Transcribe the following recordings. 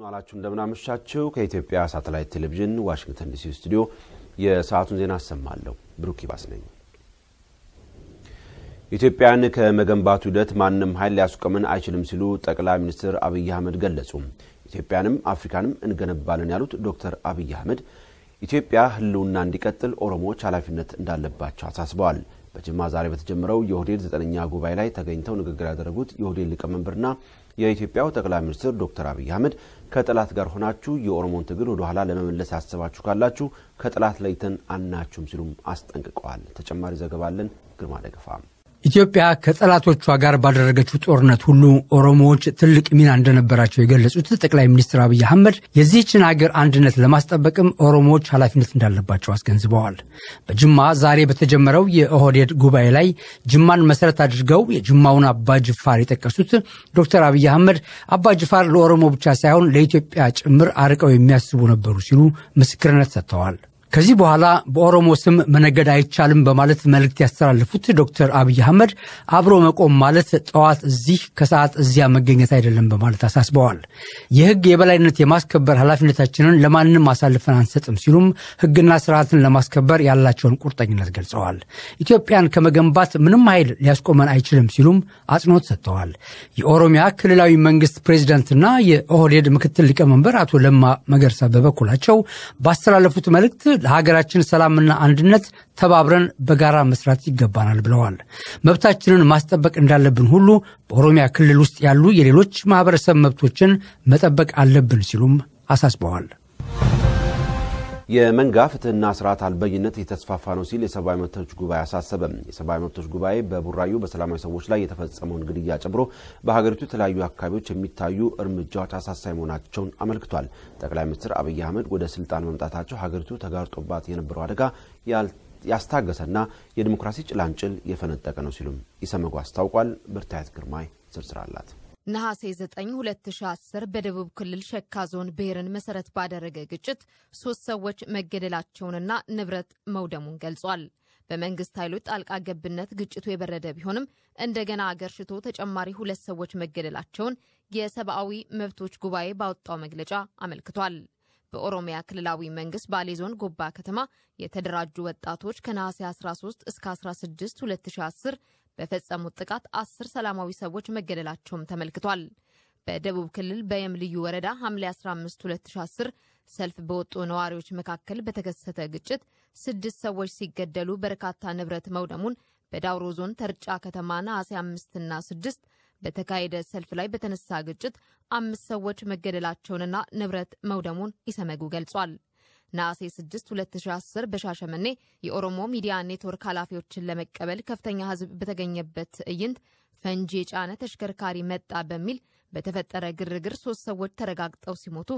ምናላችሁ እንደምናመሻችሁ ከኢትዮጵያ ሳተላይት ቴሌቪዥን ዋሽንግተን ዲሲ ስቱዲዮ የሰዓቱን ዜና አሰማለሁ። ብሩክ ይባስ ነኝ። ኢትዮጵያን ከመገንባቱ ሂደት ማንም ኃይል ሊያስቆመን አይችልም ሲሉ ጠቅላይ ሚኒስትር አብይ አህመድ ገለጹ። ኢትዮጵያንም አፍሪካንም እንገነባለን ያሉት ዶክተር አብይ አህመድ ኢትዮጵያ ሕልውና እንዲቀጥል ኦሮሞዎች ኃላፊነት እንዳለባቸው አሳስበዋል። በጅማ ዛሬ በተጀመረው የኦህዴድ ዘጠነኛ ጉባኤ ላይ ተገኝተው ንግግር ያደረጉት የኦህዴድ ሊቀመንበርና የኢትዮጵያው ጠቅላይ ሚኒስትር ዶክተር አብይ አህመድ ከጠላት ጋር ሆናችሁ የኦሮሞን ትግል ወደ ኋላ ለመመለስ ያሰባችሁ ካላችሁ ከጠላት ለይተን አናችሁም ሲሉም አስጠንቅቀዋል። ተጨማሪ ዘገባ ግርማ ደገፋ ኢትዮጵያ ከጠላቶቿ ጋር ባደረገችው ጦርነት ሁሉ ኦሮሞዎች ትልቅ ሚና እንደነበራቸው የገለጹት ጠቅላይ ሚኒስትር አብይ አህመድ የዚህችን ሀገር አንድነት ለማስጠበቅም ኦሮሞዎች ኃላፊነት እንዳለባቸው አስገንዝበዋል። በጅማ ዛሬ በተጀመረው የኦህዴድ ጉባኤ ላይ ጅማን መሰረት አድርገው የጅማውን አባ ጅፋር የጠቀሱት ዶክተር አብይ አህመድ አባ ጅፋር ለኦሮሞ ብቻ ሳይሆን ለኢትዮጵያ ጭምር አርቀው የሚያስቡ ነበሩ ሲሉ ምስክርነት ሰጥተዋል። ከዚህ በኋላ በኦሮሞ ስም መነገድ አይቻልም በማለት መልእክት ያስተላለፉት ዶክተር አብይ አህመድ አብሮ መቆም ማለት ጠዋት እዚህ ከሰዓት እዚያ መገኘት አይደለም በማለት አሳስበዋል። የህግ የበላይነት የማስከበር ኃላፊነታችንን ለማንም አሳልፈን አንሰጥም ሲሉም ህግና ስርዓትን ለማስከበር ያላቸውን ቁርጠኝነት ገልጸዋል። ኢትዮጵያን ከመገንባት ምንም ኃይል ሊያስቆመን አይችልም ሲሉም አጽንኦት ሰጥተዋል። የኦሮሚያ ክልላዊ መንግስት ፕሬዚደንትና የኦህዴድ ምክትል ሊቀመንበር አቶ ለማ መገርሳ በበኩላቸው ባስተላለፉት መልእክት ለሀገራችን ሰላምና አንድነት ተባብረን በጋራ መስራት ይገባናል ብለዋል። መብታችንን ማስጠበቅ እንዳለብን ሁሉ በኦሮሚያ ክልል ውስጥ ያሉ የሌሎች ማህበረሰብ መብቶችን መጠበቅ አለብን ሲሉም አሳስበዋል። የመንጋ ፍትህና ስርዓት አልበኝነት የተስፋፋ ነው ሲል የሰብአዊ መብቶች ጉባኤ አሳሰበ። የሰብአዊ መብቶች ጉባኤ በቡራዩ በሰላማዊ ሰዎች ላይ የተፈጸመውን ግድያ ጨምሮ በሀገሪቱ የተለያዩ አካባቢዎች የሚታዩ እርምጃዎች አሳሳቢ መሆናቸውን አመልክቷል። ጠቅላይ ሚኒስትር አብይ አህመድ ወደ ስልጣን መምጣታቸው ሀገሪቱ ተጋርጦባት የነበረው አደጋ ያስታገሰና የዲሞክራሲ ጭላንጭል የፈነጠቀ ነው ሲሉም ኢሰመጉ አስታውቋል። ብርታየት ግርማይ ዝርዝር አላት። ነሐሴ 9 2010 በደቡብ ክልል ሸካ ዞን ብሔርን መሰረት ባደረገ ግጭት ሶስት ሰዎች መገደላቸውንና ንብረት መውደሙን ገልጿል። በመንግስት ኃይሎች ጣልቃ ገብነት ግጭቱ የበረደ ቢሆንም እንደገና አገር ሽቶ ተጨማሪ ሁለት ሰዎች መገደላቸውን የሰብአዊ መብቶች ጉባኤ ባወጣው መግለጫ አመልክቷል። በኦሮሚያ ክልላዊ መንግስት ባሌ ዞን ጎባ ከተማ የተደራጁ ወጣቶች ከነሐሴ 13 እስከ 16 2010 በፈጸሙት ጥቃት አስር ሰላማዊ ሰዎች መገደላቸውም ተመልክቷል። በደቡብ ክልል በየም ልዩ ወረዳ ሐምሌ 15 2010 ሰልፍ በወጡ ነዋሪዎች መካከል በተከሰተ ግጭት ስድስት ሰዎች ሲገደሉ በርካታ ንብረት መውደሙን በዳውሮ ዞን ተርጫ ከተማ ነሐሴ 5ና 6 በተካሄደ ሰልፍ ላይ በተነሳ ግጭት አምስት ሰዎች መገደላቸውንና ንብረት መውደሙን ኢሰመጉ ገልጿል። ነሐሴ 6 2010 በሻሸመኔ የኦሮሞ ሚዲያ ኔትወርክ ኃላፊዎችን ለመቀበል ከፍተኛ ሕዝብ በተገኘበት ትዕይንት ፈንጂ የጫነ ተሽከርካሪ መጣ በሚል በተፈጠረ ግርግር ሶስት ሰዎች ተረጋግጠው ሲሞቱ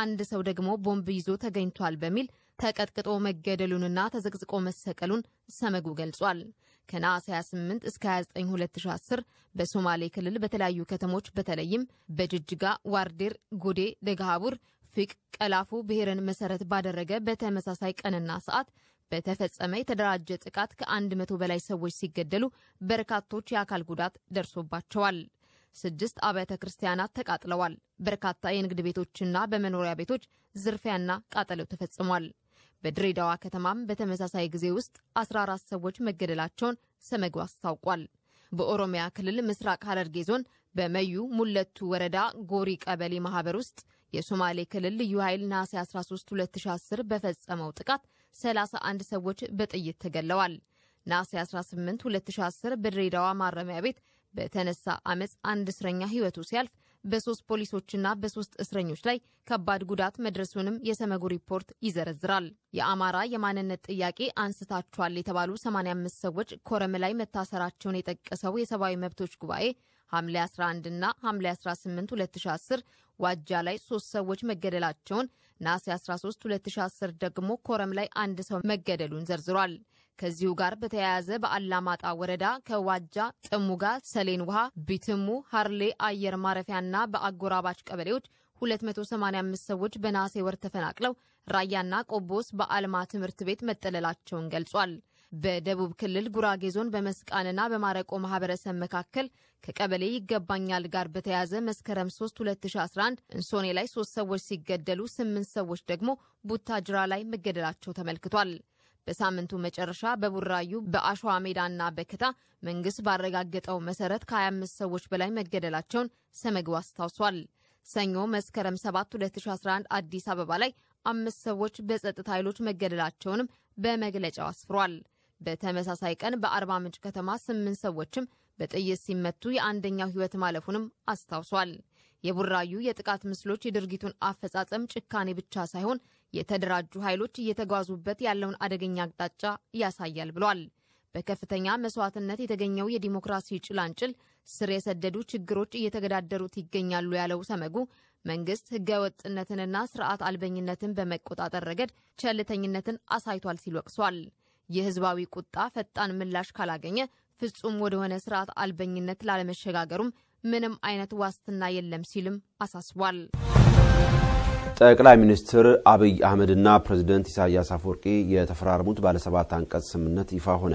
አንድ ሰው ደግሞ ቦምብ ይዞ ተገኝቷል በሚል ተቀጥቅጦ መገደሉንና ተዘቅዝቆ መሰቀሉን ሰመጉ ገልጿል። ከነሐሴ 28 እስከ 29 2010 በሶማሌ ክልል በተለያዩ ከተሞች በተለይም በጅጅጋ፣ ዋርዴር፣ ጎዴ፣ ደግሃቡር፣ ፊቅ፣ ቀላፎ ብሔርን መሰረት ባደረገ በተመሳሳይ ቀንና ሰዓት በተፈጸመ የተደራጀ ጥቃት ከ100 በላይ ሰዎች ሲገደሉ በርካቶች የአካል ጉዳት ደርሶባቸዋል። ስድስት አብያተ ክርስቲያናት ተቃጥለዋል። በርካታ የንግድ ቤቶችና በመኖሪያ ቤቶች ዝርፊያና ቃጠሎ ተፈጽሟል። በድሬዳዋ ከተማም በተመሳሳይ ጊዜ ውስጥ 14 ሰዎች መገደላቸውን ሰመጉ አስታውቋል። በኦሮሚያ ክልል ምስራቅ ሐረርጌ ዞን በመዩ ሙለቱ ወረዳ ጎሪ ቀበሌ ማህበር ውስጥ የሶማሌ ክልል ልዩ ኃይል ነሐሴ 13 2010 በፈጸመው ጥቃት 31 ሰዎች በጥይት ተገለዋል። ነሐሴ 18 2010 በድሬዳዋ ማረሚያ ቤት በተነሳ አመፅ አንድ እስረኛ ህይወቱ ሲያልፍ በሶስት ፖሊሶችና በሶስት እስረኞች ላይ ከባድ ጉዳት መድረሱንም የሰመጉ ሪፖርት ይዘረዝራል። የአማራ የማንነት ጥያቄ አንስታችኋል የተባሉ 85 ሰዎች ኮረም ላይ መታሰራቸውን የጠቀሰው የሰብአዊ መብቶች ጉባኤ ሐምሌ 11 እና ሐምሌ 18 2010 ዋጃ ላይ ሶስት ሰዎች መገደላቸውን፣ ነሐሴ 13 2010 ደግሞ ኮረም ላይ አንድ ሰው መገደሉን ዘርዝሯል። ከዚሁ ጋር በተያያዘ በአላማጣ ወረዳ ከዋጃ ጥሙጋ፣ ሰሌን ውሃ፣ ቢትሙ፣ ሀርሌ አየር ማረፊያና በአጎራባች ቀበሌዎች 285 ሰዎች በነሐሴ ወር ተፈናቅለው ራያና ቆቦስ በአልማ ትምህርት ቤት መጠለላቸውን ገልጿል። በደቡብ ክልል ጉራጌ ዞን በመስቃንና በማረቆ ማህበረሰብ መካከል ከቀበሌ ይገባኛል ጋር በተያያዘ መስከረም 3 2011 እንሶኔ ላይ ሶስት ሰዎች ሲገደሉ ስምንት ሰዎች ደግሞ ቡታጅራ ላይ መገደላቸው ተመልክቷል። በሳምንቱ መጨረሻ በቡራዩ በአሸዋ ሜዳና በክታ መንግስት ባረጋገጠው መሰረት ከ25 ሰዎች በላይ መገደላቸውን ሰመግብ አስታውሷል። ሰኞ መስከረም 7 2011 አዲስ አበባ ላይ አምስት ሰዎች በጸጥታ ኃይሎች መገደላቸውንም በመግለጫው አስፍሯል። በተመሳሳይ ቀን በአርባ ምንጭ ከተማ ስምንት ሰዎችም በጥይት ሲመቱ የአንደኛው ህይወት ማለፉንም አስታውሷል። የቡራዩ የጥቃት ምስሎች የድርጊቱን አፈጻጸም ጭካኔ ብቻ ሳይሆን የተደራጁ ኃይሎች እየተጓዙበት ያለውን አደገኛ አቅጣጫ ያሳያል ብሏል። በከፍተኛ መስዋዕትነት የተገኘው የዲሞክራሲ ጭላንጭል ስር የሰደዱ ችግሮች እየተገዳደሩት ይገኛሉ ያለው ሰመጉ መንግስት ህገ ወጥነትንና ስርዓት አልበኝነትን በመቆጣጠር ረገድ ቸልተኝነትን አሳይቷል ሲል ወቅሷል። የህዝባዊ ቁጣ ፈጣን ምላሽ ካላገኘ ፍጹም ወደሆነ ስርዓት አልበኝነት ላለመሸጋገሩም ምንም አይነት ዋስትና የለም ሲልም አሳስቧል። ጠቅላይ ሚኒስትር አብይ አህመድና ፕሬዚደንት ኢሳያስ አፈወርቂ የተፈራረሙት ባለሰባት አንቀጽ ስምምነት ይፋ ሆነ።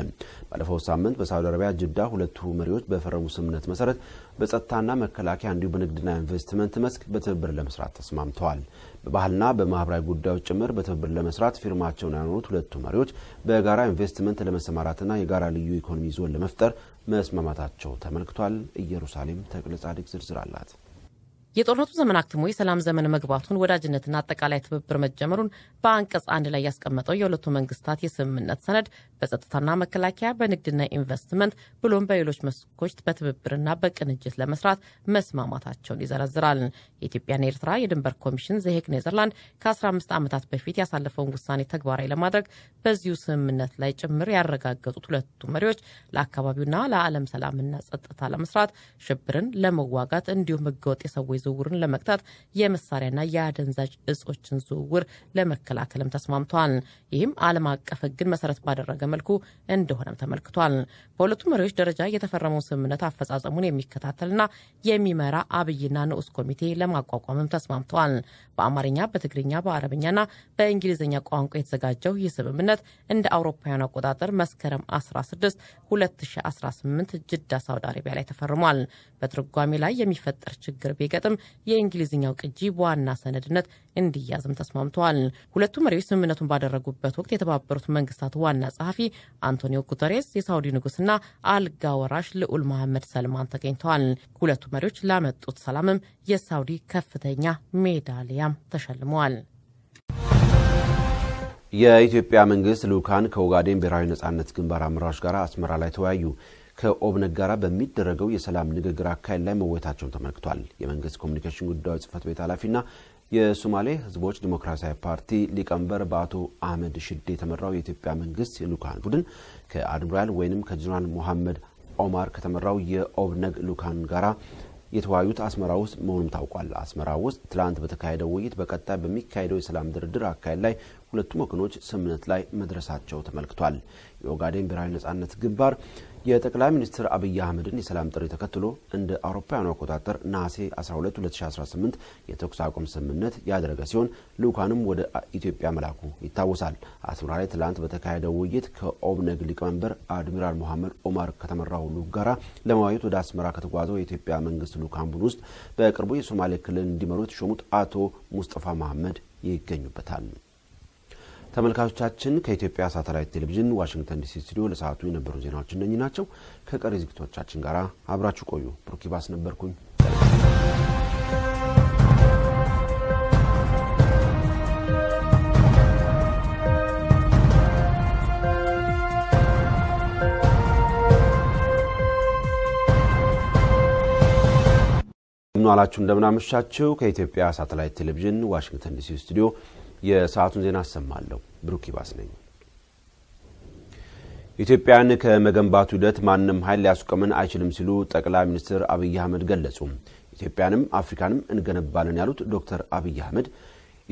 ባለፈው ሳምንት በሳዑዲ አረቢያ ጅዳ ሁለቱ መሪዎች በፈረሙ ስምምነት መሰረት በጸጥታና መከላከያ እንዲሁም በንግድና ኢንቨስትመንት መስክ በትብብር ለመስራት ተስማምተዋል። በባህልና በማህበራዊ ጉዳዮች ጭምር በትብብር ለመስራት ፊርማቸውን ያኖሩት ሁለቱ መሪዎች በጋራ ኢንቨስትመንት ለመሰማራትና የጋራ ልዩ ኢኮኖሚ ዞን ለመፍጠር መስማማታቸው ተመልክቷል። ኢየሩሳሌም ተክለ ዝርዝር አላት። የጦርነቱ ዘመን አክትሞ የሰላም ዘመን መግባቱን ወዳጅነትና አጠቃላይ ትብብር መጀመሩን በአንቀጽ አንድ ላይ ያስቀመጠው የሁለቱ መንግስታት የስምምነት ሰነድ በጸጥታና መከላከያ፣ በንግድና ኢንቨስትመንት ብሎም በሌሎች መስኮች በትብብርና በቅንጅት ለመስራት መስማማታቸውን ይዘረዝራል። የኢትዮጵያና ኤርትራ የድንበር ኮሚሽን ዘሄግ ኔዘርላንድ ከ15 ዓመታት በፊት ያሳለፈውን ውሳኔ ተግባራዊ ለማድረግ በዚሁ ስምምነት ላይ ጭምር ያረጋገጡት ሁለቱ መሪዎች ለአካባቢውና ለዓለም ሰላምና ጸጥታ ለመስራት ሽብርን ለመዋጋት እንዲሁም ህገወጥ የሰዎች ዝውውርን ለመግታት የመሳሪያና የአደንዛዥ እጾችን ዝውውር ለመከላከልም ተስማምቷል። ይህም ዓለም አቀፍ ሕግን መሰረት ባደረገ መልኩ እንደሆነም ተመልክቷል። በሁለቱ መሪዎች ደረጃ የተፈረመው ስምምነት አፈጻጸሙን የሚከታተልና የሚመራ አብይና ንዑስ ኮሚቴ ለማቋቋምም ተስማምተዋል። በአማርኛ፣ በትግርኛ፣ በአረብኛና በእንግሊዝኛ ቋንቋ የተዘጋጀው ይህ ስምምነት እንደ አውሮፓውያኑ አቆጣጠር መስከረም 16 2018 ጅዳ ሳውዲ አረቢያ ላይ ተፈርሟል። በትርጓሜ ላይ የሚፈጠር ችግር ቢገጥም በመግለጥም የእንግሊዝኛው ቅጂ በዋና ሰነድነት እንዲያዝም ተስማምተዋል። ሁለቱ መሪዎች ስምምነቱን ባደረጉበት ወቅት የተባበሩት መንግስታት ዋና ጸሐፊ አንቶኒዮ ጉተሬስ፣ የሳውዲ ንጉስና አልጋ ወራሽ ልዑል መሐመድ ሰልማን ተገኝተዋል። ሁለቱ መሪዎች ላመጡት ሰላምም የሳውዲ ከፍተኛ ሜዳሊያም ተሸልመዋል። የኢትዮጵያ መንግስት ልኡካን ከኦጋዴን ብሔራዊ ነጻነት ግንባር አመራሮች ጋር አስመራ ላይ ተወያዩ። ከኦብነግ ጋር በሚደረገው የሰላም ንግግር አካሄድ ላይ መወየታቸውን ተመልክቷል። የመንግስት ኮሚኒኬሽን ጉዳዮች ጽህፈት ቤት ኃላፊና የሶማሌ ህዝቦች ዲሞክራሲያዊ ፓርቲ ሊቀመንበር በአቶ አህመድ ሽዴ የተመራው የኢትዮጵያ መንግስት የልኡካን ቡድን ከአድሚራል ወይም ከጀኔራል ሞሐመድ ኦማር ከተመራው የኦብነግ ልኡካን ጋራ የተወያዩት አስመራ ውስጥ መሆኑም ታውቋል። አስመራ ውስጥ ትላንት በተካሄደው ውይይት በቀጣይ በሚካሄደው የሰላም ድርድር አካሄድ ላይ ሁለቱም ወገኖች ስምምነት ላይ መድረሳቸው ተመልክቷል። የኦጋዴን ብሔራዊ ነጻነት ግንባር የጠቅላይ ሚኒስትር አብይ አህመድን የሰላም ጥሪ ተከትሎ እንደ አውሮፓውያኑ አቆጣጠር ነሐሴ 12 2018 የተኩስ አቁም ስምምነት ያደረገ ሲሆን ልኡካንም ወደ ኢትዮጵያ መላኩ ይታወሳል። አስመራ ላይ ትላንት በተካሄደው ውይይት ከኦብነግ ሊቀመንበር አድሚራል መሐመድ ኦማር ከተመራው ልዑክ ጋራ ለመዋየት ወደ አስመራ ከተጓዘው የኢትዮጵያ መንግስት ልኡካን ቡድን ውስጥ በቅርቡ የሶማሌ ክልል እንዲመሩ የተሾሙት አቶ ሙስጠፋ መሐመድ ይገኙበታል። ተመልካቾቻችን ከኢትዮጵያ ሳተላይት ቴሌቪዥን ዋሽንግተን ዲሲ ስቱዲዮ ለሰዓቱ የነበሩ ዜናዎች እነኚ ናቸው። ከቀሪ ዝግቶቻችን ጋር አብራችሁ ቆዩ። ብሩኪባስ ነበርኩኝ። ምናላችሁ እንደምናመሻችሁ ከኢትዮጵያ ሳተላይት ቴሌቪዥን ዋሽንግተን ዲሲ ስቱዲዮ የሰዓቱን ዜና አሰማለሁ። ብሩክ ይባስ ነኝ። ኢትዮጵያን ከመገንባቱ ሂደት ማንም ኃይል ሊያስቆመን አይችልም ሲሉ ጠቅላይ ሚኒስትር አብይ አህመድ ገለጹ። ኢትዮጵያንም አፍሪካንም እንገነባለን ያሉት ዶክተር አብይ አህመድ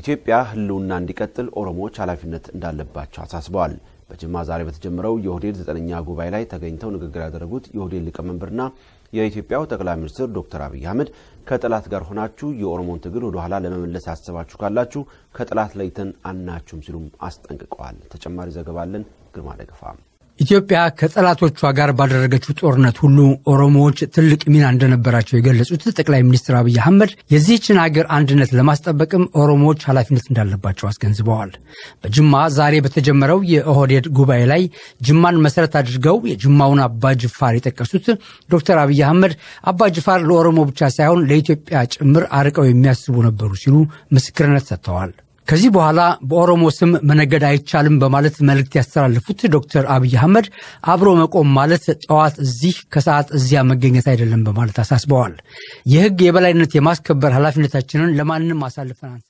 ኢትዮጵያ ሕልውና እንዲቀጥል ኦሮሞዎች ኃላፊነት እንዳለባቸው አሳስበዋል። በጅማ ዛሬ በተጀመረው የኦህዴድ ዘጠነኛ ጉባኤ ላይ ተገኝተው ንግግር ያደረጉት የኦህዴድ ሊቀመንበርና የኢትዮጵያው ጠቅላይ ሚኒስትር ዶክተር አብይ አህመድ ከጠላት ጋር ሆናችሁ የኦሮሞን ትግል ወደ ኋላ ለመመለስ ያሰባችሁ ካላችሁ ከጠላት ለይተን አናችሁም ሲሉም አስጠንቅቀዋል። ተጨማሪ ዘገባ አለን። ግርማ ደገፋ ኢትዮጵያ ከጠላቶቿ ጋር ባደረገችው ጦርነት ሁሉ ኦሮሞዎች ትልቅ ሚና እንደነበራቸው የገለጹት ጠቅላይ ሚኒስትር አብይ አህመድ የዚህችን ሀገር አንድነት ለማስጠበቅም ኦሮሞዎች ኃላፊነት እንዳለባቸው አስገንዝበዋል። በጅማ ዛሬ በተጀመረው የኦህዴድ ጉባኤ ላይ ጅማን መሰረት አድርገው የጅማውን አባ ጅፋር የጠቀሱት ዶክተር አብይ አህመድ አባ ጅፋር ለኦሮሞ ብቻ ሳይሆን ለኢትዮጵያ ጭምር አርቀው የሚያስቡ ነበሩ ሲሉ ምስክርነት ሰጥተዋል። ከዚህ በኋላ በኦሮሞ ስም መነገድ አይቻልም በማለት መልእክት ያስተላልፉት ዶክተር አብይ አህመድ አብሮ መቆም ማለት ጠዋት እዚህ ከሰዓት እዚያ መገኘት አይደለም በማለት አሳስበዋል። የህግ የበላይነት የማስከበር ኃላፊነታችንን ለማንም አሳልፈናል